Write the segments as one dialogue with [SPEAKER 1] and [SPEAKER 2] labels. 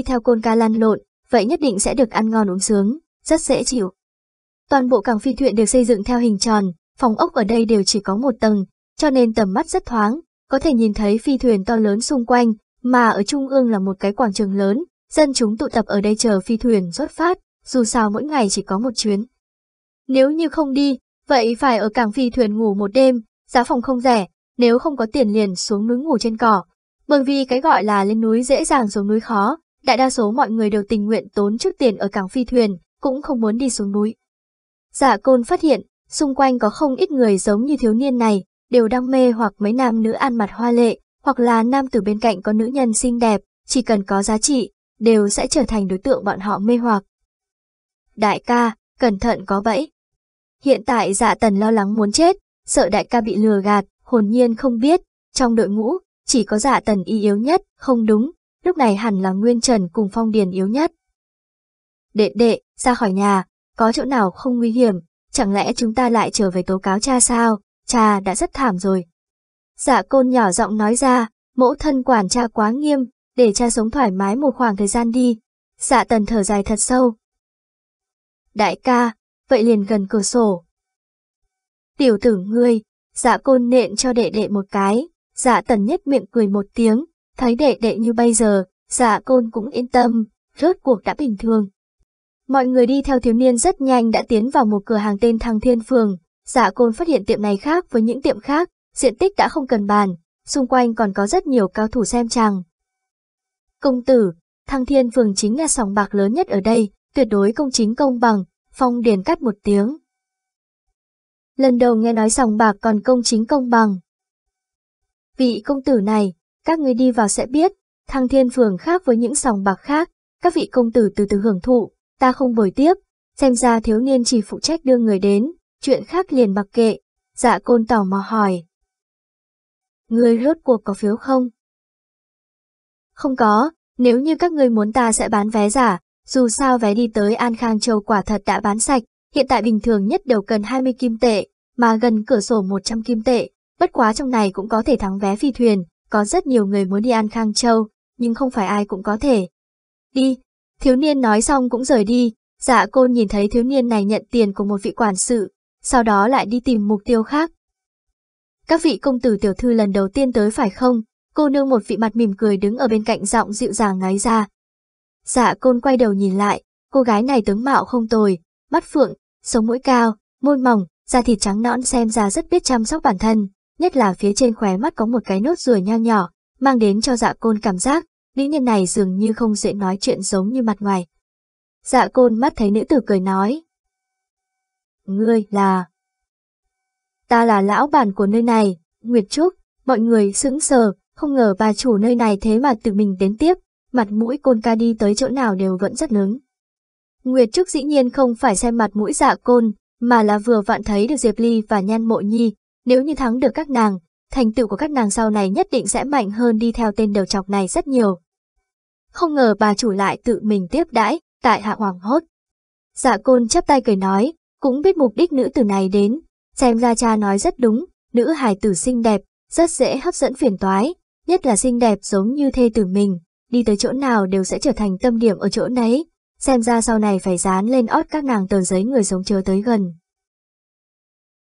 [SPEAKER 1] đi theo côn ca lan lộn, vậy nhất định sẽ được ăn ngon uống sướng, rất dễ chịu. Toàn bộ cảng phi thuyền được xây dựng theo hình tròn, phòng ốc ở đây đều chỉ có một tầng, cho nên tầm mắt rất thoáng, có thể nhìn thấy phi thuyền to lớn xung quanh, mà ở trung ương là một cái quảng trường lớn, dân chúng tụ tập ở đây chờ phi thuyền xuất phát, dù sao mỗi ngày chỉ có một chuyến. Nếu như không đi, vậy phải ở cảng phi thuyền ngủ một đêm, giá phòng không rẻ, nếu không có tiền liền xuống núi ngủ trên cỏ, bởi vì cái gọi là lên núi dễ dàng xuống núi khó, Đại đa số mọi người đều tình nguyện tốn chút tiền ở cảng phi thuyền, cũng không muốn đi xuống núi. Dạ côn phát hiện, xung quanh có không ít người giống như thiếu niên này, đều đang mê hoặc mấy nam nữ ăn mặt hoa lệ, hoặc là nam từ bên cạnh có nữ nhân xinh đẹp, chỉ cần có giá trị, đều sẽ trở thành đối tượng bọn họ mê hoặc. Đại ca, cẩn thận có bẫy. Hiện tại dạ tần lo lắng muốn chết, sợ đại ca bị lừa gạt, hồn nhiên không biết, trong đội ngũ, chỉ có dạ tần y yếu nhất, không đúng, lúc này hẳn là Nguyên Trần cùng Phong Điền yếu nhất. Đệ đệ, ra khỏi nhà, có chỗ nào không nguy hiểm, chẳng lẽ chúng ta lại trở về tố cáo cha sao, cha đã rất thảm rồi. Dạ côn nhỏ giọng nói ra, mẫu thân quản cha quá nghiêm, để cha sống thoải mái một khoảng thời gian đi. Dạ tần thở dài thật sâu. Đại ca, vậy liền gần cửa sổ. Tiểu tử ngươi, dạ côn nện cho đệ đệ một cái, dạ tần nhếch miệng cười một tiếng, Thấy đệ đệ như bây giờ, giả dạ côn cũng yên tâm, rốt cuộc đã bình thường. Mọi người đi theo thiếu niên rất nhanh đã tiến vào một cửa hàng tên Thăng Thiên Phường. Giả dạ côn phát hiện tiệm này khác với những tiệm khác, diện tích đã không cần bàn, xung quanh còn có rất nhiều cao thủ xem chàng. Công tử, Thăng Thiên Phường chính là sòng bạc lớn nhất ở đây, tuyệt đối công chính công bằng, phong điền cắt một tiếng. Lần đầu nghe nói sòng bạc còn công chính công bằng. Vị công tử này, các ngươi đi vào sẽ biết, thăng thiên phường khác với những sòng bạc khác, các vị công tử từ từ hưởng thụ, ta không bồi tiếp, xem ra thiếu niên chỉ phụ trách đưa người đến, chuyện khác liền mặc kệ, dạ côn tò mò hỏi. Người rốt cuộc có phiếu không? Không có, nếu như các ngươi muốn ta sẽ bán vé giả, dù sao vé đi tới An Khang Châu quả thật đã bán sạch, hiện tại bình thường nhất đều cần 20 kim tệ, mà gần cửa sổ 100 kim tệ, bất quá trong này cũng có thể thắng vé phi thuyền, có rất nhiều người muốn đi ăn Khang Châu, nhưng không phải ai cũng có thể. Đi, thiếu niên nói xong cũng rời đi, dạ cô nhìn thấy thiếu niên này nhận tiền của một vị quản sự, sau đó lại đi tìm mục tiêu khác. Các vị công tử tiểu thư lần đầu tiên tới phải không? Cô nương một vị mặt mỉm cười đứng ở bên cạnh giọng dịu dàng ngáy ra. Dạ côn quay đầu nhìn lại, cô gái này tướng mạo không tồi, mắt phượng, sống mũi cao, môi mỏng, da thịt trắng nõn xem ra rất biết chăm sóc bản thân, nhất là phía trên khóe mắt có một cái nốt ruồi nho nhỏ, mang đến cho dạ côn cảm giác, nữ nhân này dường như không dễ nói chuyện giống như mặt ngoài. Dạ côn mắt thấy nữ tử cười nói. Ngươi là... Ta là lão bản của nơi này, Nguyệt Trúc, mọi người sững sờ, không ngờ bà chủ nơi này thế mà tự mình đến tiếp, mặt mũi côn ca đi tới chỗ nào đều vẫn rất lớn Nguyệt Trúc dĩ nhiên không phải xem mặt mũi dạ côn, mà là vừa vặn thấy được Diệp Ly và Nhan Mộ Nhi, nếu như thắng được các nàng, thành tựu của các nàng sau này nhất định sẽ mạnh hơn đi theo tên đầu chọc này rất nhiều. Không ngờ bà chủ lại tự mình tiếp đãi, tại hạ hoàng hốt. Dạ côn chắp tay cười nói, cũng biết mục đích nữ tử này đến, xem ra cha nói rất đúng, nữ hài tử xinh đẹp, rất dễ hấp dẫn phiền toái, nhất là xinh đẹp giống như thê tử mình, đi tới chỗ nào đều sẽ trở thành tâm điểm ở chỗ nấy, xem ra sau này phải dán lên ót các nàng tờ giấy người sống chớ tới gần.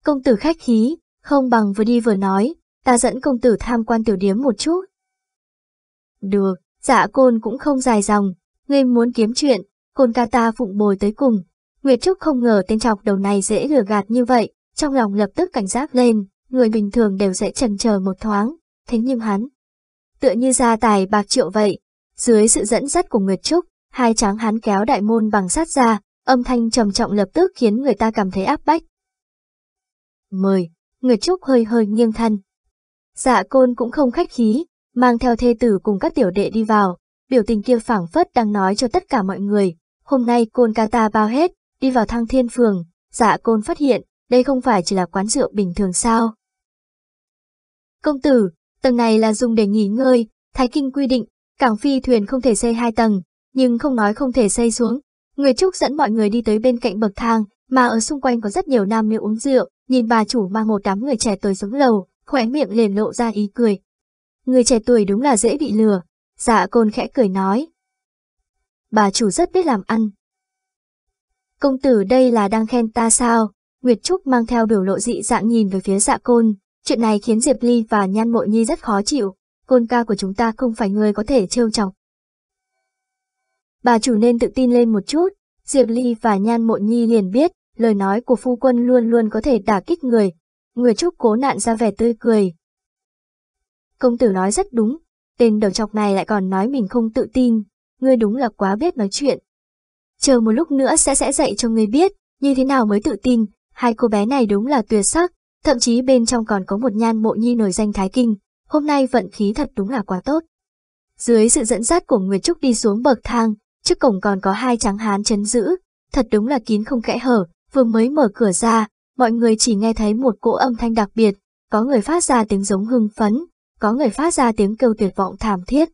[SPEAKER 1] Công tử khách khí, không bằng vừa đi vừa nói, ta dẫn công tử tham quan tiểu điếm một chút. Được, dạ côn cũng không dài dòng, ngươi muốn kiếm chuyện, côn ca ta phụng bồi tới cùng. Nguyệt Trúc không ngờ tên chọc đầu này dễ lừa gạt như vậy, trong lòng lập tức cảnh giác lên, người bình thường đều sẽ trần chờ một thoáng, thế nhưng hắn. Tựa như gia tài bạc triệu vậy, dưới sự dẫn dắt của Nguyệt Trúc, hai tráng hắn kéo đại môn bằng sát ra, âm thanh trầm trọng lập tức khiến người ta cảm thấy áp bách. Mời, người Trúc hơi hơi nghiêng thân. Dạ côn cũng không khách khí, mang theo thê tử cùng các tiểu đệ đi vào, biểu tình kia phảng phất đang nói cho tất cả mọi người, hôm nay côn ca ta bao hết, đi vào thăng thiên phường, dạ côn phát hiện, đây không phải chỉ là quán rượu bình thường sao. Công tử, tầng này là dùng để nghỉ ngơi, Thái Kinh quy định, cảng phi thuyền không thể xây hai tầng, nhưng không nói không thể xây xuống. Người Trúc dẫn mọi người đi tới bên cạnh bậc thang, mà ở xung quanh có rất nhiều nam nữ uống rượu, nhìn bà chủ mang một đám người trẻ tuổi xuống lầu, khóe miệng liền lộ ra ý cười. Người trẻ tuổi đúng là dễ bị lừa, dạ côn khẽ cười nói. Bà chủ rất biết làm ăn. Công tử đây là đang khen ta sao? Nguyệt Trúc mang theo biểu lộ dị dạng nhìn về phía dạ côn, chuyện này khiến Diệp Ly và Nhan Mộ Nhi rất khó chịu, côn ca của chúng ta không phải người có thể trêu chọc. Bà chủ nên tự tin lên một chút, Diệp Ly và Nhan Mộ Nhi liền biết, lời nói của phu quân luôn luôn có thể đả kích người. Người trúc cố nạn ra vẻ tươi cười. Công tử nói rất đúng, tên đầu chọc này lại còn nói mình không tự tin, ngươi đúng là quá biết nói chuyện. Chờ một lúc nữa sẽ sẽ dạy cho ngươi biết, như thế nào mới tự tin, hai cô bé này đúng là tuyệt sắc, thậm chí bên trong còn có một nhan mộ nhi nổi danh Thái Kinh, hôm nay vận khí thật đúng là quá tốt. Dưới sự dẫn dắt của Nguyệt Trúc đi xuống bậc thang, trước cổng còn có hai tráng hán chấn giữ, thật đúng là kín không kẽ hở, Vừa mới mở cửa ra, mọi người chỉ nghe thấy một cỗ âm thanh đặc biệt, có người phát ra tiếng giống hưng phấn, có người phát ra tiếng kêu tuyệt vọng thảm thiết.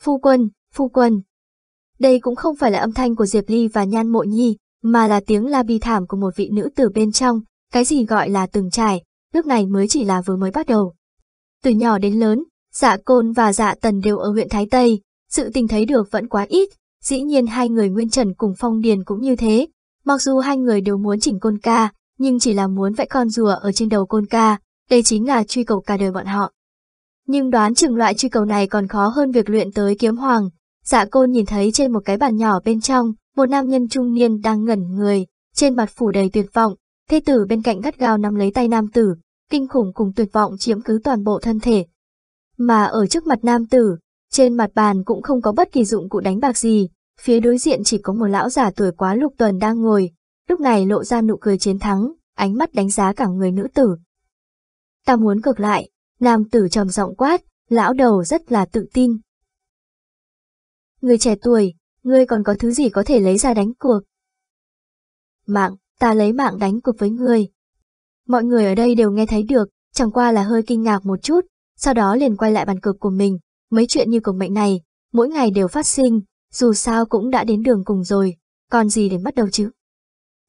[SPEAKER 1] Phu quân, phu quân. Đây cũng không phải là âm thanh của Diệp Ly và Nhan Mộ Nhi, mà là tiếng la bi thảm của một vị nữ tử bên trong, cái gì gọi là từng trải, lúc này mới chỉ là vừa mới bắt đầu. Từ nhỏ đến lớn, dạ côn và dạ tần đều ở huyện Thái Tây, sự tình thấy được vẫn quá ít, dĩ nhiên hai người Nguyên Trần cùng Phong Điền cũng như thế, Mặc dù hai người đều muốn chỉnh côn ca, nhưng chỉ là muốn vẽ con rùa ở trên đầu côn ca, đây chính là truy cầu cả đời bọn họ. Nhưng đoán chừng loại truy cầu này còn khó hơn việc luyện tới kiếm hoàng. Dạ côn nhìn thấy trên một cái bàn nhỏ bên trong, một nam nhân trung niên đang ngẩn người, trên mặt phủ đầy tuyệt vọng, thê tử bên cạnh gắt gao nắm lấy tay nam tử, kinh khủng cùng tuyệt vọng chiếm cứ toàn bộ thân thể. Mà ở trước mặt nam tử, trên mặt bàn cũng không có bất kỳ dụng cụ đánh bạc gì, Phía đối diện chỉ có một lão già tuổi quá lục tuần đang ngồi, lúc này lộ ra nụ cười chiến thắng, ánh mắt đánh giá cả người nữ tử. Ta muốn ngược lại, nam tử trầm giọng quát, lão đầu rất là tự tin. Người trẻ tuổi, ngươi còn có thứ gì có thể lấy ra đánh cuộc? Mạng, ta lấy mạng đánh cuộc với ngươi. Mọi người ở đây đều nghe thấy được, chẳng qua là hơi kinh ngạc một chút, sau đó liền quay lại bàn cược của mình. Mấy chuyện như cục mệnh này, mỗi ngày đều phát sinh, dù sao cũng đã đến đường cùng rồi, còn gì để bắt đầu chứ.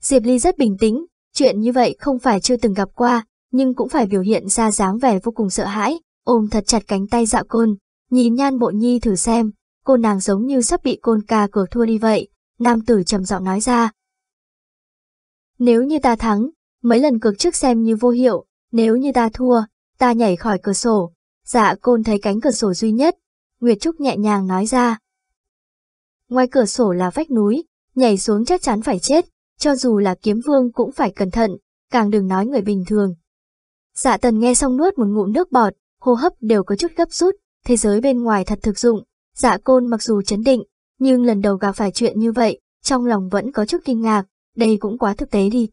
[SPEAKER 1] Diệp Ly rất bình tĩnh, chuyện như vậy không phải chưa từng gặp qua, nhưng cũng phải biểu hiện ra dáng vẻ vô cùng sợ hãi, ôm thật chặt cánh tay dạo côn, nhìn nhan bộ nhi thử xem, cô nàng giống như sắp bị côn ca cờ thua đi vậy, nam tử trầm giọng nói ra. Nếu như ta thắng, mấy lần cược trước xem như vô hiệu, nếu như ta thua, ta nhảy khỏi cửa sổ. Dạ côn thấy cánh cửa sổ duy nhất, Nguyệt Trúc nhẹ nhàng nói ra ngoài cửa sổ là vách núi, nhảy xuống chắc chắn phải chết, cho dù là kiếm vương cũng phải cẩn thận, càng đừng nói người bình thường. Dạ tần nghe xong nuốt một ngụm nước bọt, hô hấp đều có chút gấp rút, thế giới bên ngoài thật thực dụng, dạ côn mặc dù chấn định, nhưng lần đầu gặp phải chuyện như vậy, trong lòng vẫn có chút kinh ngạc, đây cũng quá thực tế đi.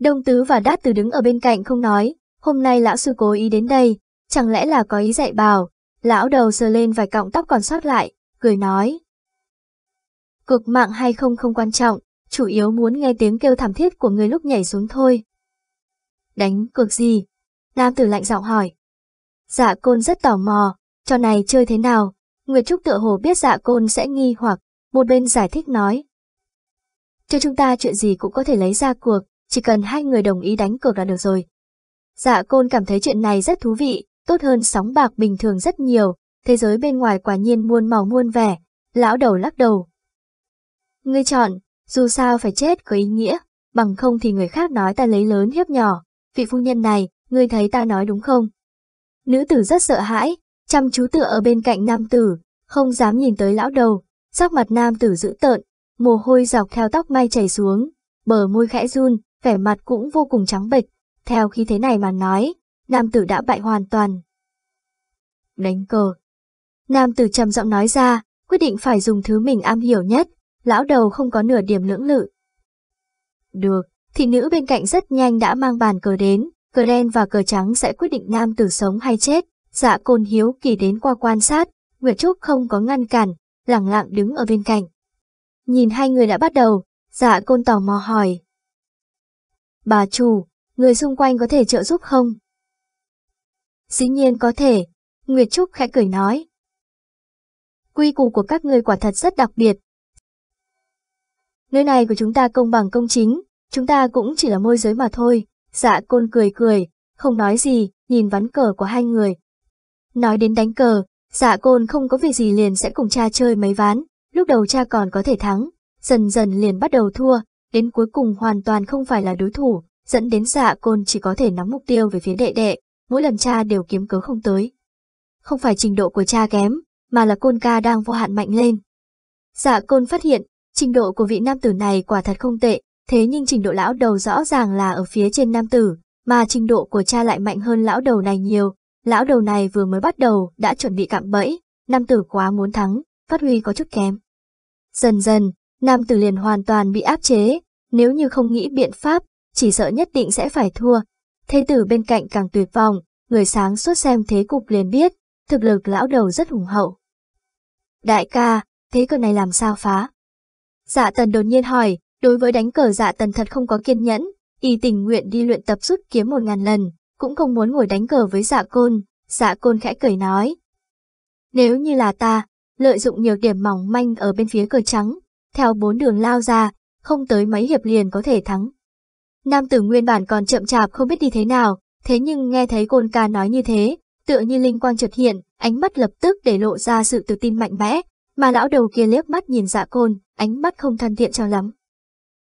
[SPEAKER 1] Đông Tứ và Đát Tứ đứng ở bên cạnh không nói, hôm nay lão sư cố ý đến đây, chẳng lẽ là có ý dạy bảo, lão đầu sờ lên vài cọng tóc còn sót lại, cười nói, Cược mạng hay không không quan trọng, chủ yếu muốn nghe tiếng kêu thảm thiết của người lúc nhảy xuống thôi. Đánh cược gì? Nam tử lạnh giọng hỏi. Dạ côn rất tò mò, trò này chơi thế nào? Nguyệt Trúc tựa hồ biết dạ côn sẽ nghi hoặc, một bên giải thích nói. Cho chúng ta chuyện gì cũng có thể lấy ra cuộc, chỉ cần hai người đồng ý đánh cược là được rồi. Dạ côn cảm thấy chuyện này rất thú vị, tốt hơn sóng bạc bình thường rất nhiều, thế giới bên ngoài quả nhiên muôn màu muôn vẻ, lão đầu lắc đầu, Ngươi chọn, dù sao phải chết có ý nghĩa, bằng không thì người khác nói ta lấy lớn hiếp nhỏ. Vị phu nhân này, ngươi thấy ta nói đúng không? Nữ tử rất sợ hãi, chăm chú tựa ở bên cạnh nam tử, không dám nhìn tới lão đầu, sắc mặt nam tử dữ tợn, mồ hôi dọc theo tóc mai chảy xuống, bờ môi khẽ run, vẻ mặt cũng vô cùng trắng bệch. Theo khi thế này mà nói, nam tử đã bại hoàn toàn. Đánh cờ. Nam tử trầm giọng nói ra, quyết định phải dùng thứ mình am hiểu nhất, lão đầu không có nửa điểm lưỡng lự. Được, thị nữ bên cạnh rất nhanh đã mang bàn cờ đến, cờ đen và cờ trắng sẽ quyết định nam tử sống hay chết, dạ côn hiếu kỳ đến qua quan sát, Nguyệt Trúc không có ngăn cản, lặng lặng đứng ở bên cạnh. Nhìn hai người đã bắt đầu, dạ côn tò mò hỏi. Bà chủ, người xung quanh có thể trợ giúp không? Dĩ nhiên có thể, Nguyệt Trúc khẽ cười nói. Quy củ của các người quả thật rất đặc biệt, Nơi này của chúng ta công bằng công chính, chúng ta cũng chỉ là môi giới mà thôi. Dạ côn cười cười, không nói gì, nhìn ván cờ của hai người. Nói đến đánh cờ, dạ côn không có việc gì liền sẽ cùng cha chơi mấy ván, lúc đầu cha còn có thể thắng, dần dần liền bắt đầu thua, đến cuối cùng hoàn toàn không phải là đối thủ, dẫn đến dạ côn chỉ có thể nắm mục tiêu về phía đệ đệ, mỗi lần cha đều kiếm cớ không tới. Không phải trình độ của cha kém, mà là côn ca đang vô hạn mạnh lên. Dạ côn phát hiện, Trình độ của vị nam tử này quả thật không tệ, thế nhưng trình độ lão đầu rõ ràng là ở phía trên nam tử, mà trình độ của cha lại mạnh hơn lão đầu này nhiều. Lão đầu này vừa mới bắt đầu đã chuẩn bị cạm bẫy, nam tử quá muốn thắng, phát huy có chút kém. Dần dần, nam tử liền hoàn toàn bị áp chế, nếu như không nghĩ biện pháp, chỉ sợ nhất định sẽ phải thua. Thế tử bên cạnh càng tuyệt vọng, người sáng suốt xem thế cục liền biết, thực lực lão đầu rất hùng hậu. Đại ca, thế cơ này làm sao phá? Dạ tần đột nhiên hỏi, đối với đánh cờ dạ tần thật không có kiên nhẫn, y tình nguyện đi luyện tập rút kiếm một ngàn lần, cũng không muốn ngồi đánh cờ với dạ côn, dạ côn khẽ cười nói. Nếu như là ta, lợi dụng nhiều điểm mỏng manh ở bên phía cờ trắng, theo bốn đường lao ra, không tới mấy hiệp liền có thể thắng. Nam tử nguyên bản còn chậm chạp không biết đi thế nào, thế nhưng nghe thấy côn ca nói như thế, tựa như linh quang chợt hiện, ánh mắt lập tức để lộ ra sự tự tin mạnh mẽ, mà lão đầu kia liếc mắt nhìn dạ côn, ánh mắt không thân thiện cho lắm.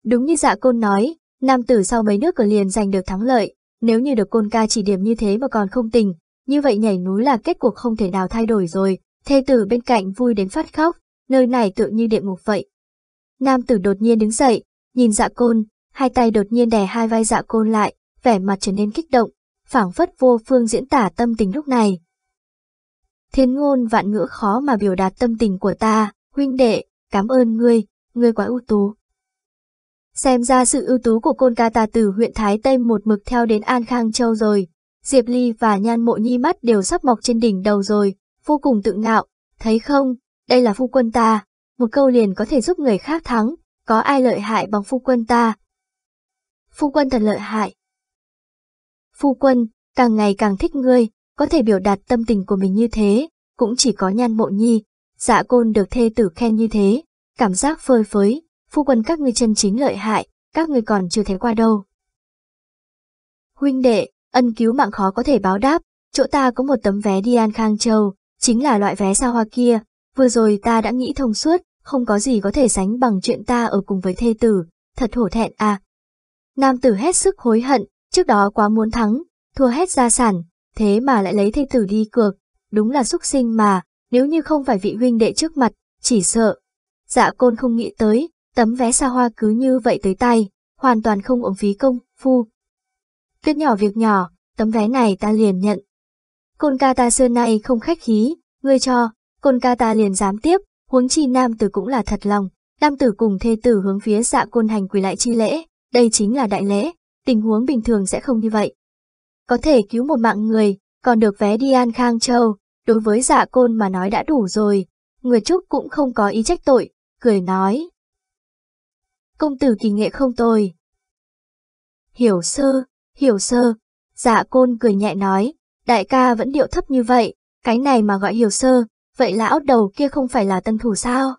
[SPEAKER 1] Đúng như dạ côn nói, nam tử sau mấy nước cờ liền giành được thắng lợi, nếu như được côn ca chỉ điểm như thế mà còn không tình, như vậy nhảy núi là kết cuộc không thể nào thay đổi rồi, thê tử bên cạnh vui đến phát khóc, nơi này tự như địa ngục vậy. Nam tử đột nhiên đứng dậy, nhìn dạ côn, hai tay đột nhiên đè hai vai dạ côn lại, vẻ mặt trở nên kích động, phảng phất vô phương diễn tả tâm tình lúc này. Thiên ngôn vạn ngữ khó mà biểu đạt tâm tình của ta, huynh đệ, cảm ơn ngươi, ngươi quá ưu tú. Xem ra sự ưu tú của côn ca ta từ huyện Thái Tây một mực theo đến An Khang Châu rồi. Diệp Ly và Nhan Mộ Nhi mắt đều sắp mọc trên đỉnh đầu rồi, vô cùng tự ngạo, thấy không, đây là phu quân ta, một câu liền có thể giúp người khác thắng, có ai lợi hại bằng phu quân ta. Phu quân thật lợi hại. Phu quân, càng ngày càng thích ngươi, có thể biểu đạt tâm tình của mình như thế, cũng chỉ có Nhan Mộ Nhi, Dạ côn được thê tử khen như thế, cảm giác phơi phới, phu quân các ngươi chân chính lợi hại, các ngươi còn chưa thấy qua đâu. Huynh đệ, ân cứu mạng khó có thể báo đáp, chỗ ta có một tấm vé đi An Khang Châu, chính là loại vé sao hoa kia, vừa rồi ta đã nghĩ thông suốt, không có gì có thể sánh bằng chuyện ta ở cùng với thê tử, thật hổ thẹn à. Nam tử hết sức hối hận, trước đó quá muốn thắng, thua hết gia sản, thế mà lại lấy thê tử đi cược, đúng là xúc sinh mà, nếu như không phải vị huynh đệ trước mặt, chỉ sợ. Dạ côn không nghĩ tới, tấm vé xa hoa cứ như vậy tới tay, hoàn toàn không uổng phí công, phu. Tuyết nhỏ việc nhỏ, tấm vé này ta liền nhận. Côn ca ta xưa nay không khách khí, ngươi cho, côn ca ta liền dám tiếp, huống chi nam tử cũng là thật lòng. Nam tử cùng thê tử hướng phía dạ côn hành quỳ lại chi lễ, đây chính là đại lễ, tình huống bình thường sẽ không như vậy. Có thể cứu một mạng người, còn được vé đi An Khang Châu, đối với dạ côn mà nói đã đủ rồi. Nguyệt Trúc cũng không có ý trách tội, cười nói. Công tử kỳ nghệ không tồi. Hiểu sơ, hiểu sơ, dạ côn cười nhẹ nói, đại ca vẫn điệu thấp như vậy, cái này mà gọi hiểu sơ, vậy lão đầu kia không phải là tân thủ sao?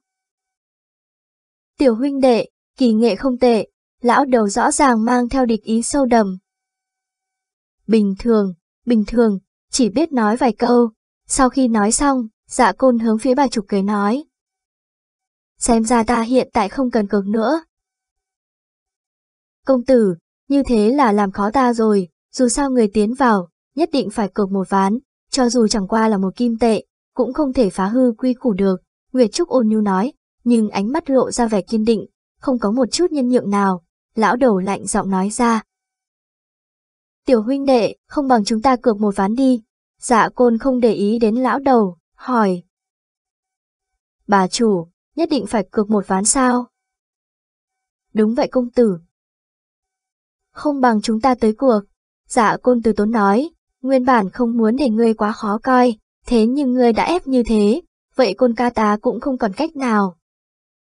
[SPEAKER 1] Tiểu huynh đệ, kỳ nghệ không tệ, lão đầu rõ ràng mang theo địch ý sâu đầm. Bình thường, bình thường, chỉ biết nói vài câu, sau khi nói xong, dạ côn hướng phía bà trục cười nói. Xem ra ta hiện tại không cần cực nữa. Công tử, như thế là làm khó ta rồi, dù sao người tiến vào, nhất định phải cược một ván, cho dù chẳng qua là một kim tệ, cũng không thể phá hư quy củ được, Nguyệt Trúc ôn nhu nói, nhưng ánh mắt lộ ra vẻ kiên định, không có một chút nhân nhượng nào, lão đầu lạnh giọng nói ra. Tiểu huynh đệ, không bằng chúng ta cược một ván đi, Dạ côn không để ý đến lão đầu, hỏi. Bà chủ, nhất định phải cược một ván sao? Đúng vậy công tử. Không bằng chúng ta tới cuộc. Dạ côn từ tốn nói, nguyên bản không muốn để ngươi quá khó coi, thế nhưng ngươi đã ép như thế, vậy côn ca ta cũng không còn cách nào.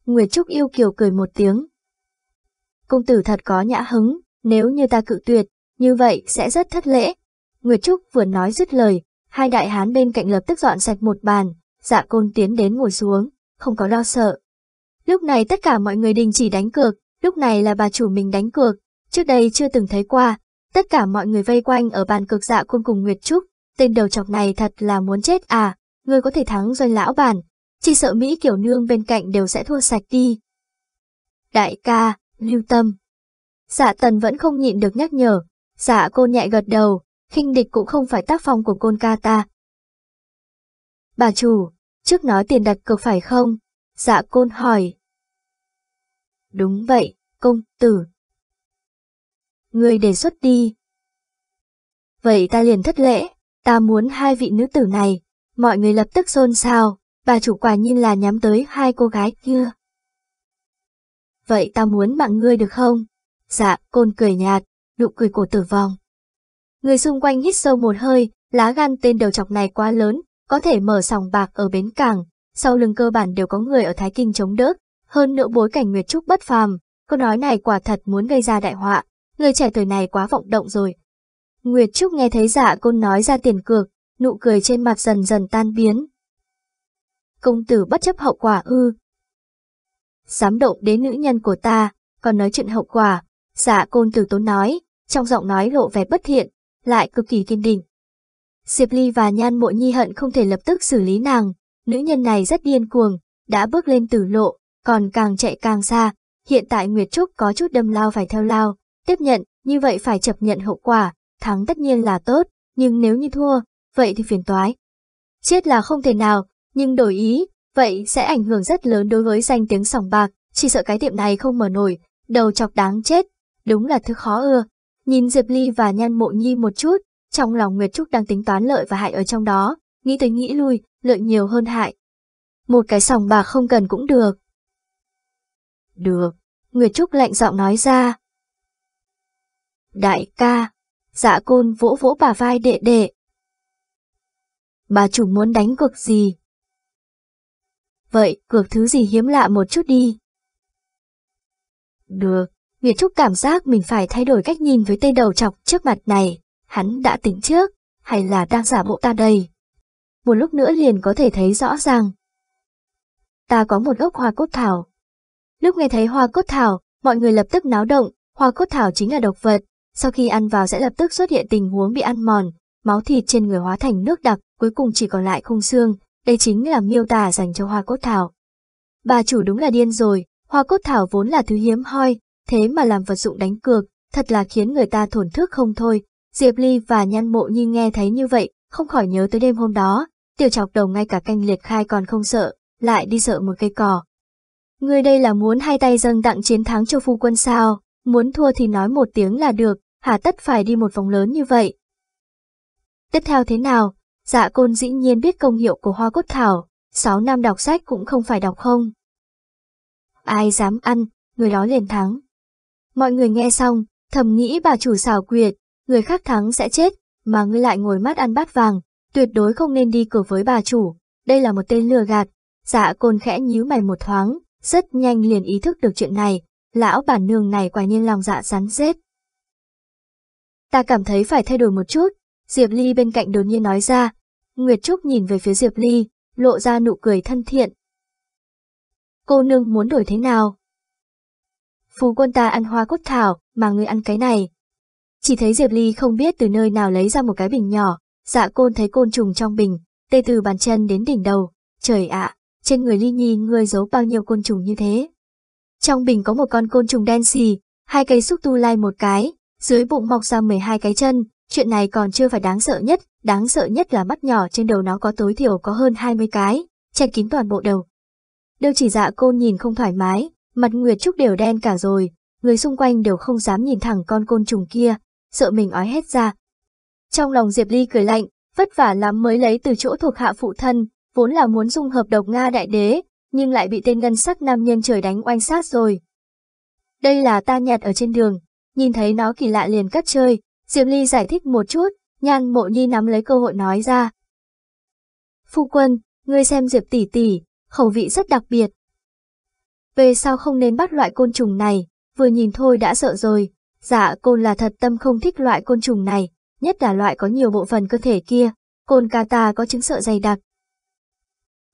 [SPEAKER 1] Nguyệt Trúc yêu kiều cười một tiếng. Công tử thật có nhã hứng, nếu như ta cự tuyệt, như vậy sẽ rất thất lễ, Nguyệt Trúc vừa nói dứt lời, hai đại hán bên cạnh lập tức dọn sạch một bàn, dạ côn tiến đến ngồi xuống, không có lo sợ. Lúc này tất cả mọi người đình chỉ đánh cược, lúc này là bà chủ mình đánh cược, trước đây chưa từng thấy qua, tất cả mọi người vây quanh ở bàn cược dạ côn cùng Nguyệt Trúc, tên đầu chọc này thật là muốn chết à, ngươi có thể thắng doanh lão bản, chỉ sợ Mỹ kiểu nương bên cạnh đều sẽ thua sạch đi. Đại ca, lưu tâm. Dạ tần vẫn không nhịn được nhắc nhở, dạ cô nhẹ gật đầu, khinh địch cũng không phải tác phong của côn ca ta. Bà chủ, trước nói tiền đặt cược phải không? Dạ côn hỏi. Đúng vậy, công tử. Người đề xuất đi. Vậy ta liền thất lễ, ta muốn hai vị nữ tử này, mọi người lập tức xôn xao, bà chủ quả nhiên là nhắm tới hai cô gái kia. Vậy ta muốn bạn ngươi được không? Dạ, côn cười nhạt, nụ cười cổ tử vong. Người xung quanh hít sâu một hơi, lá gan tên đầu chọc này quá lớn, có thể mở sòng bạc ở bến cảng, sau lưng cơ bản đều có người ở Thái Kinh chống đỡ, hơn nữa bối cảnh Nguyệt Trúc bất phàm, câu nói này quả thật muốn gây ra đại họa, người trẻ tuổi này quá vọng động rồi. Nguyệt Trúc nghe thấy dạ côn nói ra tiền cược, nụ cười trên mặt dần dần tan biến. Công tử bất chấp hậu quả ư. Dám động đến nữ nhân của ta, còn nói chuyện hậu quả, dạ côn tử tốn nói, trong giọng nói lộ vẻ bất thiện, lại cực kỳ kiên định. Diệp Ly và Nhan Mộ Nhi hận không thể lập tức xử lý nàng, nữ nhân này rất điên cuồng, đã bước lên tử lộ, còn càng chạy càng xa, hiện tại Nguyệt Trúc có chút đâm lao phải theo lao, tiếp nhận, như vậy phải chấp nhận hậu quả, thắng tất nhiên là tốt, nhưng nếu như thua, vậy thì phiền toái. Chết là không thể nào, nhưng đổi ý, vậy sẽ ảnh hưởng rất lớn đối với danh tiếng sòng bạc, chỉ sợ cái tiệm này không mở nổi, đầu chọc đáng chết, đúng là thứ khó ưa. Nhìn Diệp Ly và Nhan Mộ Nhi một chút, trong lòng Nguyệt Trúc đang tính toán lợi và hại ở trong đó, nghĩ tới nghĩ lui, lợi nhiều hơn hại. Một cái sòng bạc không cần cũng được. Được, Nguyệt Trúc lạnh giọng nói ra. Đại ca, dạ côn vỗ vỗ bà vai đệ đệ. Bà chủ muốn đánh cược gì? Vậy, cược thứ gì hiếm lạ một chút đi. Được, Việt Trúc cảm giác mình phải thay đổi cách nhìn với tên đầu chọc trước mặt này, hắn đã tính trước, hay là đang giả bộ ta đây. Một lúc nữa liền có thể thấy rõ ràng. Ta có một gốc hoa cốt thảo. Lúc nghe thấy hoa cốt thảo, mọi người lập tức náo động, hoa cốt thảo chính là độc vật, sau khi ăn vào sẽ lập tức xuất hiện tình huống bị ăn mòn, máu thịt trên người hóa thành nước đặc, cuối cùng chỉ còn lại khung xương, đây chính là miêu tả dành cho hoa cốt thảo. Bà chủ đúng là điên rồi, hoa cốt thảo vốn là thứ hiếm hoi, thế mà làm vật dụng đánh cược, thật là khiến người ta thổn thức không thôi. Diệp Ly và Nhan Mộ Nhi nghe thấy như vậy, không khỏi nhớ tới đêm hôm đó, tiểu chọc đầu ngay cả canh liệt khai còn không sợ, lại đi sợ một cây cỏ. Người đây là muốn hai tay dâng tặng chiến thắng cho phu quân sao, muốn thua thì nói một tiếng là được, hà tất phải đi một vòng lớn như vậy. Tiếp theo thế nào, dạ côn dĩ nhiên biết công hiệu của hoa cốt thảo, 6 năm đọc sách cũng không phải đọc không. Ai dám ăn, người đó liền thắng. Mọi người nghe xong, thầm nghĩ bà chủ xảo quyệt, người khác thắng sẽ chết, mà ngươi lại ngồi mắt ăn bát vàng, tuyệt đối không nên đi cửa với bà chủ, đây là một tên lừa gạt. Dạ côn khẽ nhíu mày một thoáng, rất nhanh liền ý thức được chuyện này, lão bản nương này quả nhiên lòng dạ rắn rết. Ta cảm thấy phải thay đổi một chút, Diệp Ly bên cạnh đột nhiên nói ra, Nguyệt Trúc nhìn về phía Diệp Ly, lộ ra nụ cười thân thiện. Cô nương muốn đổi thế nào? Phú quân ta ăn hoa cốt thảo, mà ngươi ăn cái này. Chỉ thấy Diệp Ly không biết từ nơi nào lấy ra một cái bình nhỏ, dạ côn thấy côn trùng trong bình, tê từ bàn chân đến đỉnh đầu. Trời ạ, trên người Ly Nhi ngươi giấu bao nhiêu côn trùng như thế. Trong bình có một con côn trùng đen xì, hai cây xúc tu lai một cái, dưới bụng mọc ra 12 cái chân, chuyện này còn chưa phải đáng sợ nhất, đáng sợ nhất là mắt nhỏ trên đầu nó có tối thiểu có hơn 20 cái, che kín toàn bộ đầu. Đều chỉ dạ côn nhìn không thoải mái, Mặt Nguyệt Trúc đều đen cả rồi, người xung quanh đều không dám nhìn thẳng con côn trùng kia, sợ mình ói hết ra. Trong lòng Diệp Ly cười lạnh, vất vả lắm mới lấy từ chỗ thuộc hạ phụ thân, vốn là muốn dung hợp độc Nga đại đế, nhưng lại bị tên ngân sắc nam nhân trời đánh oanh sát rồi. Đây là ta nhặt ở trên đường, nhìn thấy nó kỳ lạ liền cắt chơi, Diệp Ly giải thích một chút, nhan mộ nhi nắm lấy cơ hội nói ra. Phu quân, ngươi xem Diệp tỷ tỷ, khẩu vị rất đặc biệt, về sao không nên bắt loại côn trùng này, vừa nhìn thôi đã sợ rồi. Dạ côn là thật tâm không thích loại côn trùng này, nhất là loại có nhiều bộ phần cơ thể kia, côn ca ta có chứng sợ dày đặc.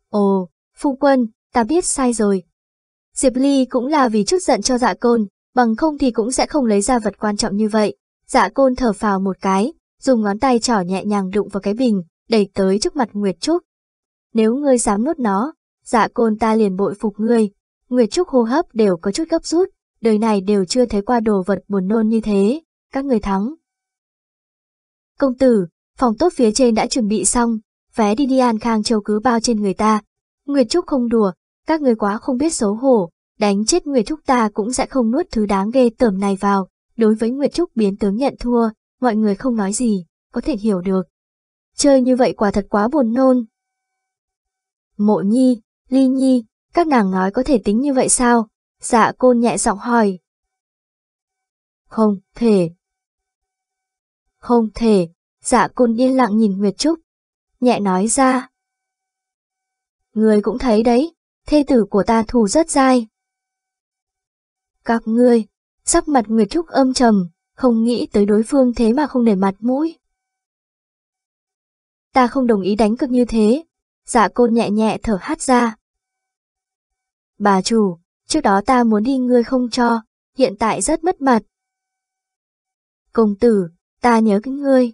[SPEAKER 1] Ồ, phu quân, ta biết sai rồi. Diệp Ly cũng là vì chút giận cho dạ côn, bằng không thì cũng sẽ không lấy ra vật quan trọng như vậy. Dạ côn thở phào một cái, dùng ngón tay trỏ nhẹ nhàng đụng vào cái bình, đẩy tới trước mặt Nguyệt Trúc. Nếu ngươi dám nuốt nó, dạ côn ta liền bội phục ngươi, Nguyệt Trúc hô hấp đều có chút gấp rút, đời này đều chưa thấy qua đồ vật buồn nôn như thế, các người thắng. Công tử, phòng tốt phía trên đã chuẩn bị xong, vé đi đi an khang châu cứ bao trên người ta. Nguyệt Trúc không đùa, các người quá không biết xấu hổ, đánh chết Nguyệt Trúc ta cũng sẽ không nuốt thứ đáng ghê tởm này vào. Đối với Nguyệt Trúc biến tướng nhận thua, mọi người không nói gì, có thể hiểu được. Chơi như vậy quả thật quá buồn nôn. Mộ Nhi, Ly Nhi, các nàng nói có thể tính như vậy sao? Dạ côn nhẹ giọng hỏi. Không thể. Không thể. Dạ côn yên lặng nhìn Nguyệt Trúc. Nhẹ nói ra. Người cũng thấy đấy, thê tử của ta thù rất dai. Các ngươi, sắc mặt Nguyệt Trúc âm trầm, không nghĩ tới đối phương thế mà không để mặt mũi. Ta không đồng ý đánh cực như thế, dạ côn nhẹ nhẹ thở hát ra. Bà chủ, trước đó ta muốn đi ngươi không cho, hiện tại rất mất mặt. Công tử, ta nhớ cái ngươi.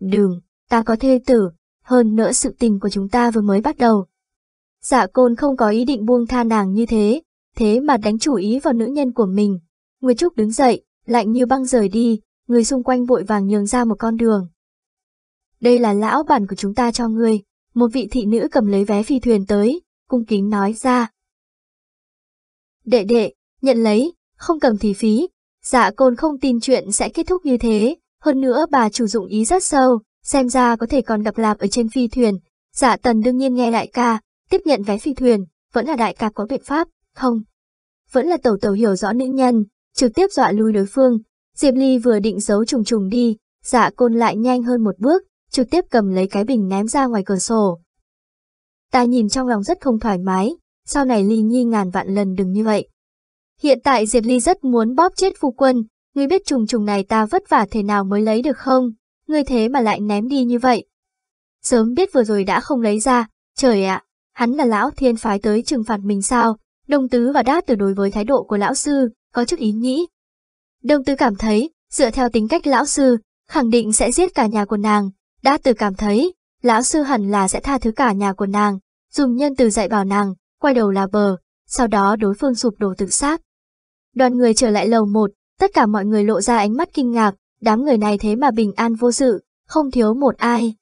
[SPEAKER 1] Đừng, ta có thê tử, hơn nữa sự tình của chúng ta vừa mới bắt đầu. Dạ côn không có ý định buông tha nàng như thế, thế mà đánh chủ ý vào nữ nhân của mình. Người Trúc đứng dậy, lạnh như băng rời đi, người xung quanh vội vàng nhường ra một con đường. Đây là lão bản của chúng ta cho ngươi, một vị thị nữ cầm lấy vé phi thuyền tới, cung kính nói ra. Đệ đệ, nhận lấy, không cầm thì phí, dạ côn không tin chuyện sẽ kết thúc như thế, hơn nữa bà chủ dụng ý rất sâu, xem ra có thể còn gặp lạp ở trên phi thuyền. Dạ tần đương nhiên nghe đại ca, tiếp nhận vé phi thuyền, vẫn là đại ca có biện pháp, không. Vẫn là tẩu tẩu hiểu rõ nữ nhân, trực tiếp dọa lui đối phương. Diệp Ly vừa định giấu trùng trùng đi, dạ côn lại nhanh hơn một bước, trực tiếp cầm lấy cái bình ném ra ngoài cửa sổ ta nhìn trong lòng rất không thoải mái, sau này Ly Nhi ngàn vạn lần đừng như vậy. Hiện tại Diệp Ly rất muốn bóp chết phu quân, ngươi biết trùng trùng này ta vất vả thế nào mới lấy được không, ngươi thế mà lại ném đi như vậy. Sớm biết vừa rồi đã không lấy ra, trời ạ, hắn là lão thiên phái tới trừng phạt mình sao, đông tứ và đát từ đối với thái độ của lão sư, có chút ý nghĩ. Đông tứ cảm thấy, dựa theo tính cách lão sư, khẳng định sẽ giết cả nhà của nàng, đát từ cảm thấy, lão sư hẳn là sẽ tha thứ cả nhà của nàng, dùng nhân từ dạy bảo nàng, quay đầu là bờ, sau đó đối phương sụp đổ tự sát. Đoàn người trở lại lầu một, tất cả mọi người lộ ra ánh mắt kinh ngạc, đám người này thế mà bình an vô sự, không thiếu một ai.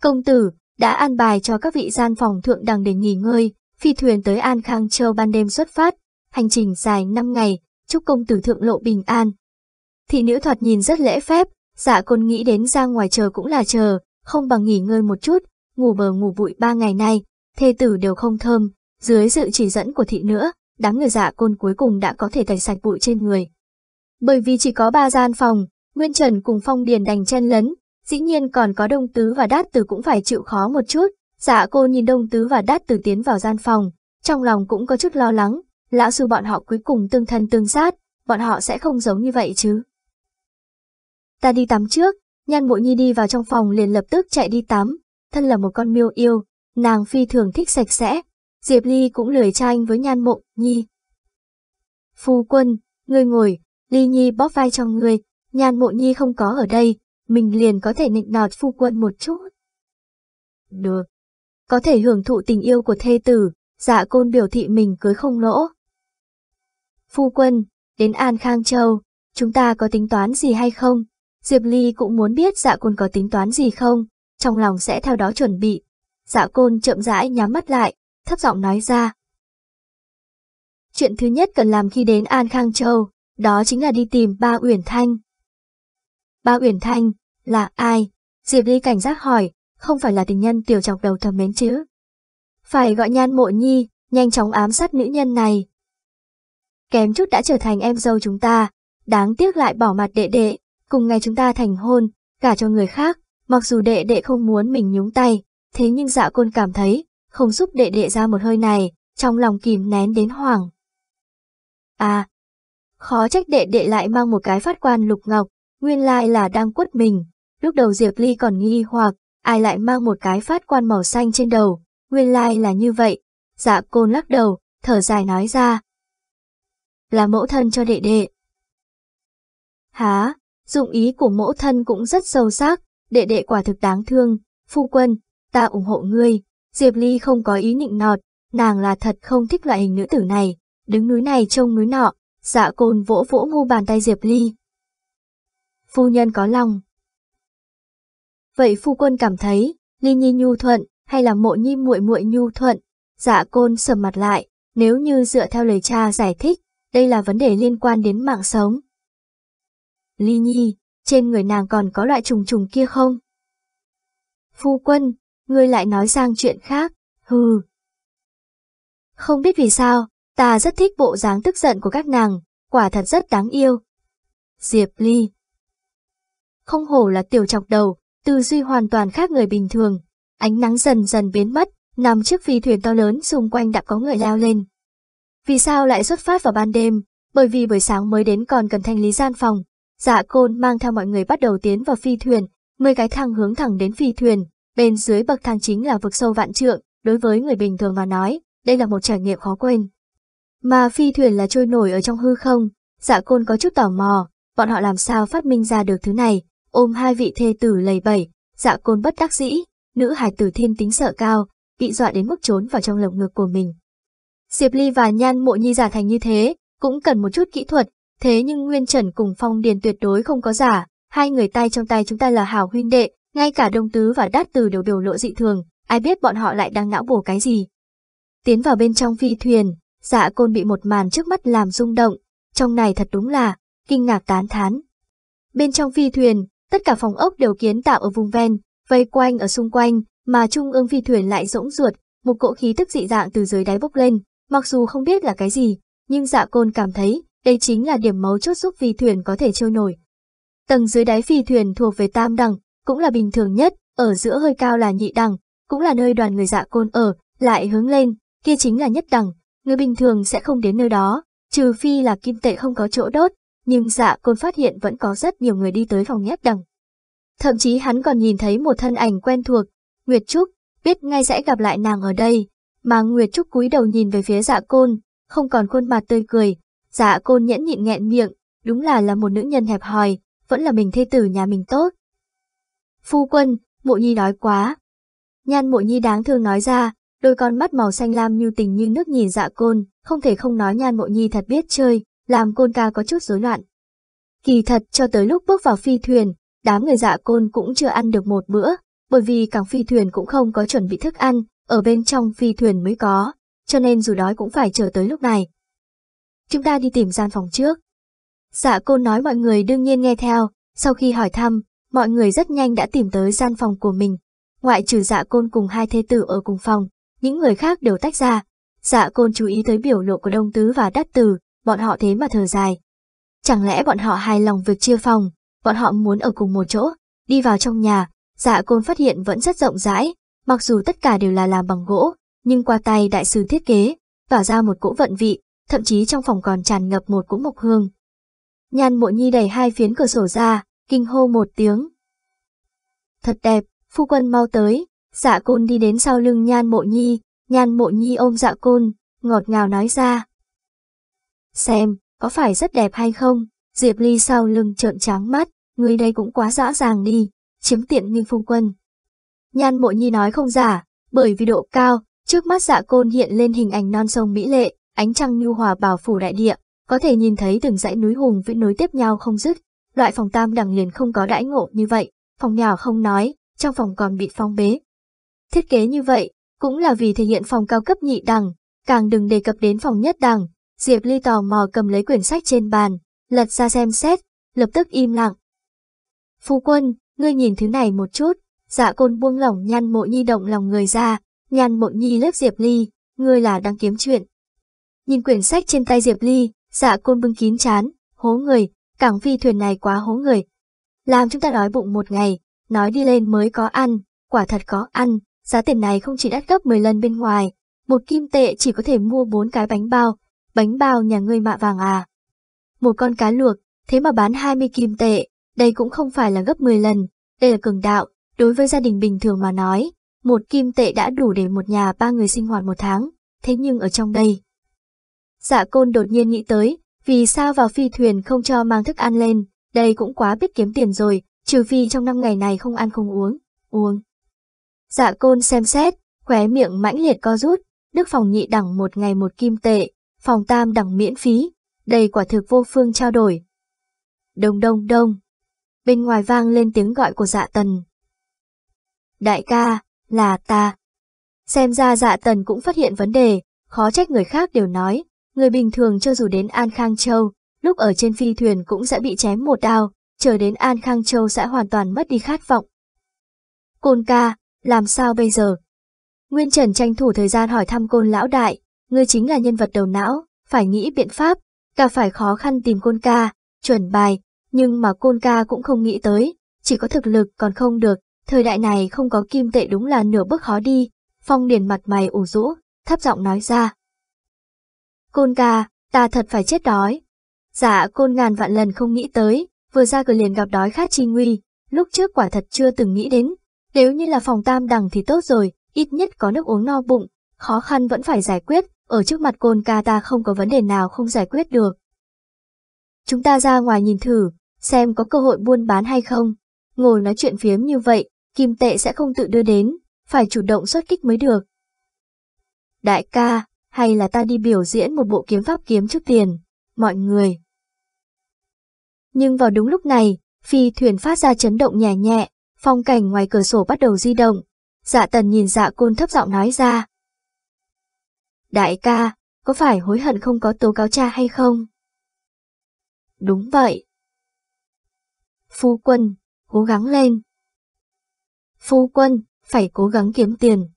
[SPEAKER 1] Công tử, đã an bài cho các vị gian phòng thượng đẳng để nghỉ ngơi, phi thuyền tới An Khang Châu ban đêm xuất phát, hành trình dài 5 ngày, chúc công tử thượng lộ bình an. Thị nữ thoạt nhìn rất lễ phép, dạ côn nghĩ đến ra ngoài chờ cũng là chờ, không bằng nghỉ ngơi một chút, ngủ bờ ngủ bụi ba ngày nay, thê tử đều không thơm, dưới sự chỉ dẫn của thị nữa, đám người dạ côn cuối cùng đã có thể tẩy sạch bụi trên người. Bởi vì chỉ có ba gian phòng, Nguyên Trần cùng Phong Điền đành chen lấn, dĩ nhiên còn có Đông Tứ và Đát Tử cũng phải chịu khó một chút, dạ cô nhìn Đông Tứ và Đát Tử tiến vào gian phòng, trong lòng cũng có chút lo lắng, lão sư bọn họ cuối cùng tương thân tương sát, bọn họ sẽ không giống như vậy chứ. Ta đi tắm trước, nhan mộ nhi đi vào trong phòng liền lập tức chạy đi tắm, thân là một con miêu yêu, nàng phi thường thích sạch sẽ, Diệp Ly cũng lười tranh với nhan mộ, nhi. Phu quân, ngươi ngồi, Ly Nhi bóp vai cho ngươi, nhan mộ nhi không có ở đây, mình liền có thể nịnh nọt phu quân một chút. Được. Có thể hưởng thụ tình yêu của thê tử, dạ côn biểu thị mình cưới không lỗ. Phu quân, đến An Khang Châu, chúng ta có tính toán gì hay không? Diệp Ly cũng muốn biết dạ côn có tính toán gì không? trong lòng sẽ theo đó chuẩn bị. Dạ côn chậm rãi nhắm mắt lại, thấp giọng nói ra. Chuyện thứ nhất cần làm khi đến An Khang Châu, đó chính là đi tìm ba Uyển Thanh. Ba Uyển Thanh, là ai? Diệp Ly cảnh giác hỏi, không phải là tình nhân tiểu chọc đầu thầm mến chứ. Phải gọi nhan mộ nhi, nhanh chóng ám sát nữ nhân này. Kém chút đã trở thành em dâu chúng ta, đáng tiếc lại bỏ mặt đệ đệ, cùng ngày chúng ta thành hôn, cả cho người khác, Mặc dù đệ đệ không muốn mình nhúng tay, thế nhưng dạ côn cảm thấy, không giúp đệ đệ ra một hơi này, trong lòng kìm nén đến hoảng. À, khó trách đệ đệ lại mang một cái phát quan lục ngọc, nguyên lai là đang quất mình. Lúc đầu Diệp Ly còn nghi hoặc, ai lại mang một cái phát quan màu xanh trên đầu, nguyên lai là như vậy. Dạ côn lắc đầu, thở dài nói ra. Là mẫu thân cho đệ đệ. Há, dụng ý của mẫu thân cũng rất sâu sắc, đệ đệ quả thực đáng thương, phu quân, ta ủng hộ ngươi. Diệp Ly không có ý nịnh nọt, nàng là thật không thích loại hình nữ tử này, đứng núi này trông núi nọ, dạ côn vỗ vỗ ngu bàn tay Diệp Ly. Phu nhân có lòng. Vậy phu quân cảm thấy, Ly Nhi nhu thuận, hay là mộ nhi muội muội nhu thuận, dạ côn sầm mặt lại, nếu như dựa theo lời cha giải thích, đây là vấn đề liên quan đến mạng sống. Ly Nhi, trên người nàng còn có loại trùng trùng kia không? Phu quân, ngươi lại nói sang chuyện khác, hừ. Không biết vì sao, ta rất thích bộ dáng tức giận của các nàng, quả thật rất đáng yêu. Diệp Ly Không hổ là tiểu chọc đầu, tư duy hoàn toàn khác người bình thường. Ánh nắng dần dần biến mất, nằm trước phi thuyền to lớn xung quanh đã có người leo lên. Vì sao lại xuất phát vào ban đêm? Bởi vì buổi sáng mới đến còn cần thanh lý gian phòng, Dạ côn mang theo mọi người bắt đầu tiến vào phi thuyền, 10 cái thang hướng thẳng đến phi thuyền, bên dưới bậc thang chính là vực sâu vạn trượng, đối với người bình thường mà nói, đây là một trải nghiệm khó quên. Mà phi thuyền là trôi nổi ở trong hư không, dạ côn có chút tò mò, bọn họ làm sao phát minh ra được thứ này, ôm hai vị thê tử lầy bẩy, dạ côn bất đắc dĩ, nữ hải tử thiên tính sợ cao, bị dọa đến mức trốn vào trong lồng ngực của mình. Diệp Ly và Nhan Mộ Nhi giả thành như thế, cũng cần một chút kỹ thuật, Thế nhưng Nguyên Trần cùng Phong Điền tuyệt đối không có giả, hai người tay trong tay chúng ta là hảo huynh đệ, ngay cả Đông Tứ và Đát Từ đều biểu lộ dị thường, ai biết bọn họ lại đang não bổ cái gì. Tiến vào bên trong phi thuyền, dạ côn bị một màn trước mắt làm rung động, trong này thật đúng là, kinh ngạc tán thán. Bên trong phi thuyền, tất cả phòng ốc đều kiến tạo ở vùng ven, vây quanh ở xung quanh, mà trung ương phi thuyền lại rỗng ruột, một cỗ khí tức dị dạng từ dưới đáy bốc lên, mặc dù không biết là cái gì, nhưng dạ côn cảm thấy đây chính là điểm mấu chốt giúp phi thuyền có thể trôi nổi. Tầng dưới đáy phi thuyền thuộc về tam đẳng, cũng là bình thường nhất, ở giữa hơi cao là nhị đẳng, cũng là nơi đoàn người dạ côn ở, lại hướng lên, kia chính là nhất đẳng, người bình thường sẽ không đến nơi đó, trừ phi là kim tệ không có chỗ đốt, nhưng dạ côn phát hiện vẫn có rất nhiều người đi tới phòng nhất đẳng. Thậm chí hắn còn nhìn thấy một thân ảnh quen thuộc, Nguyệt Trúc, biết ngay sẽ gặp lại nàng ở đây, mà Nguyệt Trúc cúi đầu nhìn về phía dạ côn, không còn khuôn mặt tươi cười, Dạ côn nhẫn nhịn nghẹn miệng, đúng là là một nữ nhân hẹp hòi, vẫn là mình thê tử nhà mình tốt. Phu quân, mộ nhi đói quá. Nhan mộ nhi đáng thương nói ra, đôi con mắt màu xanh lam như tình như nước nhìn dạ côn, không thể không nói nhan mộ nhi thật biết chơi, làm côn ca có chút rối loạn. Kỳ thật cho tới lúc bước vào phi thuyền, đám người dạ côn cũng chưa ăn được một bữa, bởi vì cảng phi thuyền cũng không có chuẩn bị thức ăn, ở bên trong phi thuyền mới có, cho nên dù đói cũng phải chờ tới lúc này chúng ta đi tìm gian phòng trước. Dạ cô nói mọi người đương nhiên nghe theo, sau khi hỏi thăm, mọi người rất nhanh đã tìm tới gian phòng của mình. Ngoại trừ dạ côn cùng hai thê tử ở cùng phòng, những người khác đều tách ra. Dạ côn chú ý tới biểu lộ của đông tứ và đắt tử, bọn họ thế mà thở dài. Chẳng lẽ bọn họ hài lòng việc chia phòng, bọn họ muốn ở cùng một chỗ, đi vào trong nhà, dạ côn phát hiện vẫn rất rộng rãi, mặc dù tất cả đều là làm bằng gỗ, nhưng qua tay đại sư thiết kế, tỏa ra một cỗ vận vị, thậm chí trong phòng còn tràn ngập một cỗ mộc hương. Nhan mộ nhi đẩy hai phiến cửa sổ ra, kinh hô một tiếng. Thật đẹp, phu quân mau tới, dạ côn đi đến sau lưng nhan mộ nhi, nhan mộ nhi ôm dạ côn, ngọt ngào nói ra. Xem, có phải rất đẹp hay không? Diệp Ly sau lưng trợn trắng mắt, người đây cũng quá rõ ràng đi, chiếm tiện nghi phu quân. Nhan mộ nhi nói không giả, bởi vì độ cao, trước mắt dạ côn hiện lên hình ảnh non sông mỹ lệ, Ánh trăng nhu hòa bảo phủ đại địa, có thể nhìn thấy từng dãy núi hùng vĩ nối tiếp nhau không dứt. Loại phòng tam đẳng liền không có đãi ngộ như vậy, phòng nhỏ không nói, trong phòng còn bị phong bế. Thiết kế như vậy, cũng là vì thể hiện phòng cao cấp nhị đẳng, càng đừng đề cập đến phòng nhất đẳng. Diệp Ly tò mò cầm lấy quyển sách trên bàn, lật ra xem xét, lập tức im lặng. Phu quân, ngươi nhìn thứ này một chút, dạ côn buông lỏng nhăn mộ nhi động lòng người ra, nhăn mộ nhi lớp Diệp Ly, ngươi là đang kiếm chuyện, Nhìn quyển sách trên tay Diệp Ly, dạ côn bưng kín chán, hố người, cảng phi thuyền này quá hố người. Làm chúng ta đói bụng một ngày, nói đi lên mới có ăn, quả thật có ăn, giá tiền này không chỉ đắt gấp 10 lần bên ngoài, một kim tệ chỉ có thể mua bốn cái bánh bao, bánh bao nhà ngươi mạ vàng à. Một con cá luộc, thế mà bán 20 kim tệ, đây cũng không phải là gấp 10 lần, đây là cường đạo, đối với gia đình bình thường mà nói, một kim tệ đã đủ để một nhà ba người sinh hoạt một tháng, thế nhưng ở trong đây, Dạ côn đột nhiên nghĩ tới, vì sao vào phi thuyền không cho mang thức ăn lên, đây cũng quá biết kiếm tiền rồi, trừ phi trong năm ngày này không ăn không uống, uống. Dạ côn xem xét, khóe miệng mãnh liệt co rút, đức phòng nhị đẳng một ngày một kim tệ, phòng tam đẳng miễn phí, đây quả thực vô phương trao đổi. Đông đông đông. Bên ngoài vang lên tiếng gọi của dạ tần. Đại ca, là ta. Xem ra dạ tần cũng phát hiện vấn đề, khó trách người khác đều nói, Người bình thường cho dù đến An Khang Châu, lúc ở trên phi thuyền cũng sẽ bị chém một đao, chờ đến An Khang Châu sẽ hoàn toàn mất đi khát vọng. Côn ca, làm sao bây giờ? Nguyên Trần tranh thủ thời gian hỏi thăm côn lão đại, ngươi chính là nhân vật đầu não, phải nghĩ biện pháp, cả phải khó khăn tìm côn ca, chuẩn bài, nhưng mà côn ca cũng không nghĩ tới, chỉ có thực lực còn không được, thời đại này không có kim tệ đúng là nửa bước khó đi, phong điền mặt mày ủ rũ, thấp giọng nói ra. Côn ca, ta thật phải chết đói. Dạ côn ngàn vạn lần không nghĩ tới, vừa ra cửa liền gặp đói khát chi nguy, lúc trước quả thật chưa từng nghĩ đến. Nếu như là phòng tam đẳng thì tốt rồi, ít nhất có nước uống no bụng, khó khăn vẫn phải giải quyết, ở trước mặt côn ca ta không có vấn đề nào không giải quyết được. Chúng ta ra ngoài nhìn thử, xem có cơ hội buôn bán hay không. Ngồi nói chuyện phiếm như vậy, kim tệ sẽ không tự đưa đến, phải chủ động xuất kích mới được. Đại ca, hay là ta đi biểu diễn một bộ kiếm pháp kiếm trước tiền, mọi người. Nhưng vào đúng lúc này, phi thuyền phát ra chấn động nhẹ nhẹ, phong cảnh ngoài cửa sổ bắt đầu di động. Dạ tần nhìn dạ côn thấp giọng nói ra. Đại ca, có phải hối hận không có tố cáo cha hay không? Đúng vậy. Phu quân, cố gắng lên. Phu quân, phải cố gắng kiếm tiền.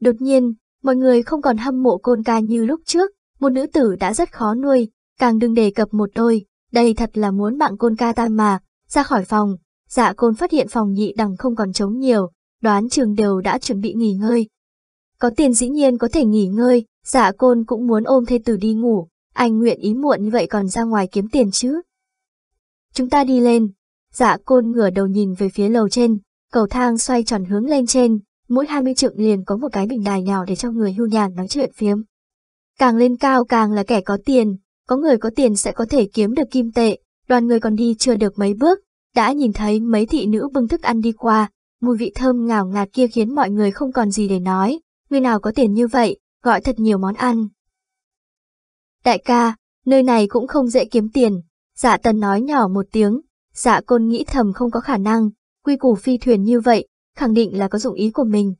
[SPEAKER 1] Đột nhiên, Mọi người không còn hâm mộ côn ca như lúc trước, một nữ tử đã rất khó nuôi, càng đừng đề cập một đôi, đây thật là muốn mạng côn ca ta mà, ra khỏi phòng, dạ côn phát hiện phòng nhị đằng không còn trống nhiều, đoán trường đều đã chuẩn bị nghỉ ngơi. Có tiền dĩ nhiên có thể nghỉ ngơi, dạ côn cũng muốn ôm thê tử đi ngủ, anh nguyện ý muộn như vậy còn ra ngoài kiếm tiền chứ. Chúng ta đi lên, dạ côn ngửa đầu nhìn về phía lầu trên, cầu thang xoay tròn hướng lên trên, mỗi 20 trượng liền có một cái bình đài nào để cho người hưu nhàn nói chuyện phiếm. Càng lên cao càng là kẻ có tiền, có người có tiền sẽ có thể kiếm được kim tệ, đoàn người còn đi chưa được mấy bước, đã nhìn thấy mấy thị nữ bưng thức ăn đi qua, mùi vị thơm ngào ngạt kia khiến mọi người không còn gì để nói, người nào có tiền như vậy, gọi thật nhiều món ăn. Đại ca, nơi này cũng không dễ kiếm tiền, dạ tần nói nhỏ một tiếng, dạ côn nghĩ thầm không có khả năng, quy củ phi thuyền như vậy, khẳng định là có dụng ý của mình.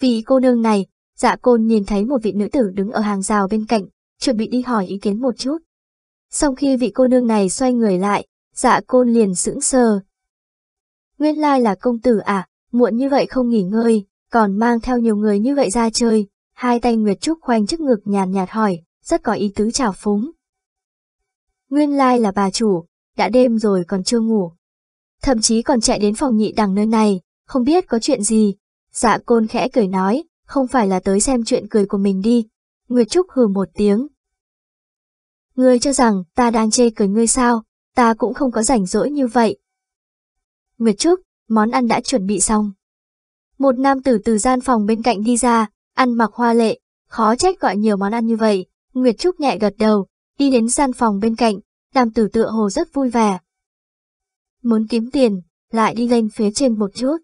[SPEAKER 1] Vì cô nương này, dạ côn nhìn thấy một vị nữ tử đứng ở hàng rào bên cạnh, chuẩn bị đi hỏi ý kiến một chút. Sau khi vị cô nương này xoay người lại, dạ côn liền sững sờ. Nguyên lai là công tử à, muộn như vậy không nghỉ ngơi, còn mang theo nhiều người như vậy ra chơi, hai tay Nguyệt Trúc khoanh trước ngực nhàn nhạt, nhạt hỏi, rất có ý tứ chào phúng. Nguyên lai là bà chủ, đã đêm rồi còn chưa ngủ, thậm chí còn chạy đến phòng nhị đằng nơi này, không biết có chuyện gì. Dạ côn khẽ cười nói, không phải là tới xem chuyện cười của mình đi. Nguyệt Trúc hừ một tiếng. Ngươi cho rằng ta đang chê cười ngươi sao, ta cũng không có rảnh rỗi như vậy. Nguyệt Trúc, món ăn đã chuẩn bị xong. Một nam tử từ gian phòng bên cạnh đi ra, ăn mặc hoa lệ, khó trách gọi nhiều món ăn như vậy. Nguyệt Trúc nhẹ gật đầu, đi đến gian phòng bên cạnh, nam tử tựa hồ rất vui vẻ, muốn kiếm tiền, lại đi lên phía trên một chút.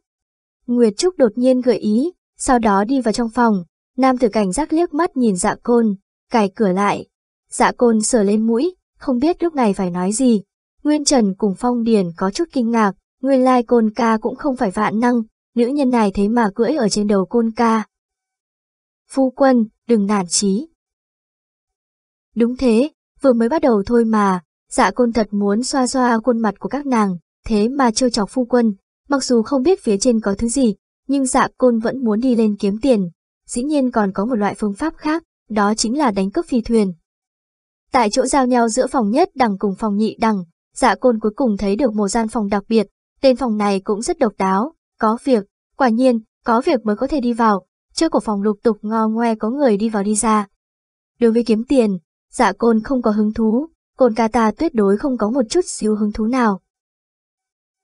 [SPEAKER 1] Nguyệt Trúc đột nhiên gợi ý, sau đó đi vào trong phòng, nam tử cảnh giác liếc mắt nhìn dạ côn, cài cửa lại. Dạ côn sờ lên mũi, không biết lúc này phải nói gì. Nguyên Trần cùng Phong Điền có chút kinh ngạc, nguyên lai like côn ca cũng không phải vạn năng, nữ nhân này thế mà cưỡi ở trên đầu côn ca. Phu quân, đừng nản chí. Đúng thế, vừa mới bắt đầu thôi mà, dạ côn thật muốn xoa xoa khuôn mặt của các nàng, thế mà trêu chọc phu quân. Mặc dù không biết phía trên có thứ gì, nhưng dạ côn vẫn muốn đi lên kiếm tiền. Dĩ nhiên còn có một loại phương pháp khác, đó chính là đánh cướp phi thuyền. Tại chỗ giao nhau giữa phòng nhất đằng cùng phòng nhị đằng, dạ côn cuối cùng thấy được một gian phòng đặc biệt, tên phòng này cũng rất độc đáo, có việc, quả nhiên, có việc mới có thể đi vào, trước cổ phòng lục tục ngo ngoe có người đi vào đi ra. Đối với kiếm tiền, dạ côn không có hứng thú, côn ca ta tuyệt đối không có một chút xíu hứng thú nào.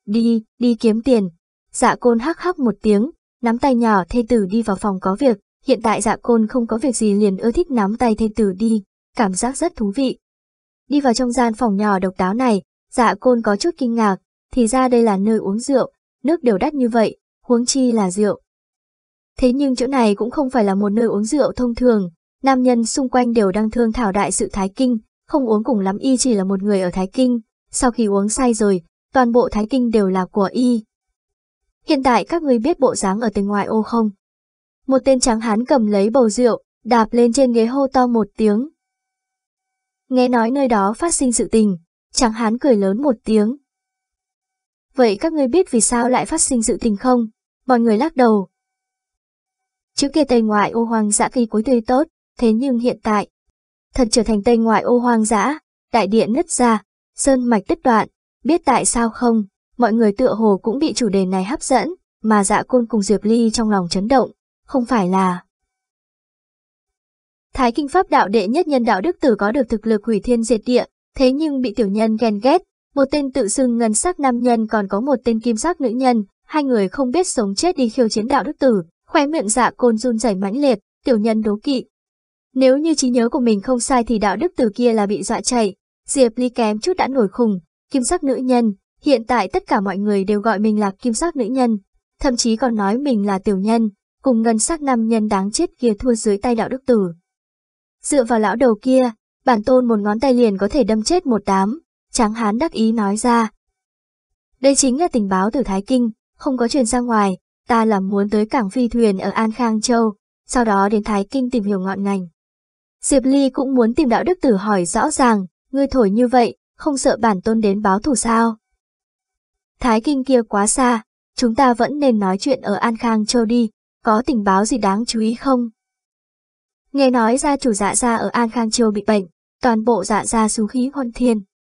[SPEAKER 1] Đi, đi kiếm tiền. Dạ côn hắc hắc một tiếng, nắm tay nhỏ thê tử đi vào phòng có việc. Hiện tại dạ côn không có việc gì liền ưa thích nắm tay thê tử đi, cảm giác rất thú vị. Đi vào trong gian phòng nhỏ độc đáo này, dạ côn có chút kinh ngạc, thì ra đây là nơi uống rượu, nước đều đắt như vậy, huống chi là rượu. Thế nhưng chỗ này cũng không phải là một nơi uống rượu thông thường, nam nhân xung quanh đều đang thương thảo đại sự Thái Kinh, không uống cùng lắm y chỉ là một người ở Thái Kinh, sau khi uống say rồi, toàn bộ Thái Kinh đều là của y. Hiện tại các ngươi biết bộ dáng ở tỉnh ngoại ô không? Một tên tráng hán cầm lấy bầu rượu, đạp lên trên ghế hô to một tiếng. Nghe nói nơi đó phát sinh sự tình, tráng hán cười lớn một tiếng. Vậy các ngươi biết vì sao lại phát sinh sự tình không? Mọi người lắc đầu. Trước kia Tây ngoại ô hoang dã kỳ cuối tươi tốt, thế nhưng hiện tại, thật trở thành Tây ngoại ô hoang dã, đại địa nứt ra, sơn mạch đứt đoạn, Biết tại sao không, mọi người tựa hồ cũng bị chủ đề này hấp dẫn, mà dạ côn cùng Diệp Ly trong lòng chấn động, không phải là... Thái kinh pháp đạo đệ nhất nhân đạo đức tử có được thực lực hủy thiên diệt địa, thế nhưng bị tiểu nhân ghen ghét, một tên tự xưng ngân sắc nam nhân còn có một tên kim sắc nữ nhân, hai người không biết sống chết đi khiêu chiến đạo đức tử, khoe miệng dạ côn run rẩy mãnh liệt, tiểu nhân đố kỵ. Nếu như trí nhớ của mình không sai thì đạo đức tử kia là bị dọa chạy, Diệp Ly kém chút đã nổi khùng, kim sắc nữ nhân, hiện tại tất cả mọi người đều gọi mình là kim sắc nữ nhân, thậm chí còn nói mình là tiểu nhân, cùng ngân sắc nam nhân đáng chết kia thua dưới tay đạo đức tử. Dựa vào lão đầu kia, bản tôn một ngón tay liền có thể đâm chết một đám, tráng hán đắc ý nói ra. Đây chính là tình báo từ Thái Kinh, không có truyền ra ngoài, ta là muốn tới cảng phi thuyền ở An Khang Châu, sau đó đến Thái Kinh tìm hiểu ngọn ngành. Diệp Ly cũng muốn tìm đạo đức tử hỏi rõ ràng, ngươi thổi như vậy, không sợ bản tôn đến báo thủ sao? Thái kinh kia quá xa, chúng ta vẫn nên nói chuyện ở An Khang Châu đi, có tình báo gì đáng chú ý không? Nghe nói gia chủ dạ gia ở An Khang Châu bị bệnh, toàn bộ dạ gia xú khí hôn thiên,